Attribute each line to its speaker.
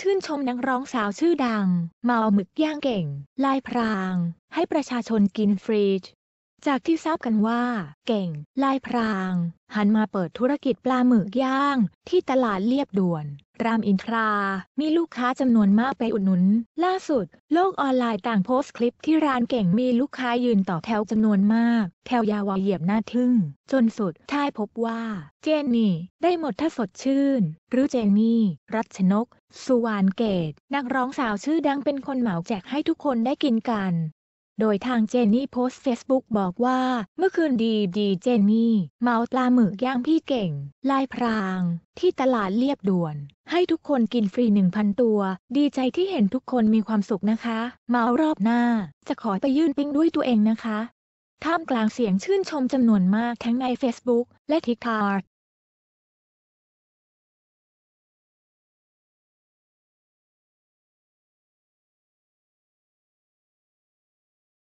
Speaker 1: ชื่นชมนักร้องสาวชื่อดัง เมาหมึกย่างเก่ง ลายพราง ให้ประชาชนกินฟรีจากที่ทราบกันว่า เก่ง ลายพราง หันมาเปิดธุรกิจปลาหมึกย่าง ที่ตลาดเรียบด่วน รามอินทรา มีลูกค้าจำนวนมากไปอุดหนุน ล่าสุด โลกออนไลน์ต่างโพสต์คลิปที่ร้านเก่งมีลูกค้ายืนต่อแถวจำนวนมาก แถวยาวเหยียบหน้าทึ่ง จนสุดท้ายพบว่าเจนนี่ ได้หมดถ้าสดชื่น หรือเจนนี่ รัชนก สุวรรณเกตนักร้องสาวชื่อดังเป็นคนเหมาแจกให้ทุกคนได้กินกันโดยทางเจนนี่โพสต์เฟซบุ๊กบอกว่า เมื่อคืนดีดีเจนนี่เมาปลาหมึกย่างพี่เก่ง ลายพรางที่ตลาดเรียบด่วน ให้ทุกคนกินฟรี 1,000 ตัว ดีใจที่เห็นทุกคนมีความสุขนะคะ เมารอบหน้า จะขอไปยื่นปิ้งด้วยตัวเองนะคะท่ามกลางเสียงชื่นชมจำนวนมากทั้งใน Facebook และท
Speaker 2: ิกกอร์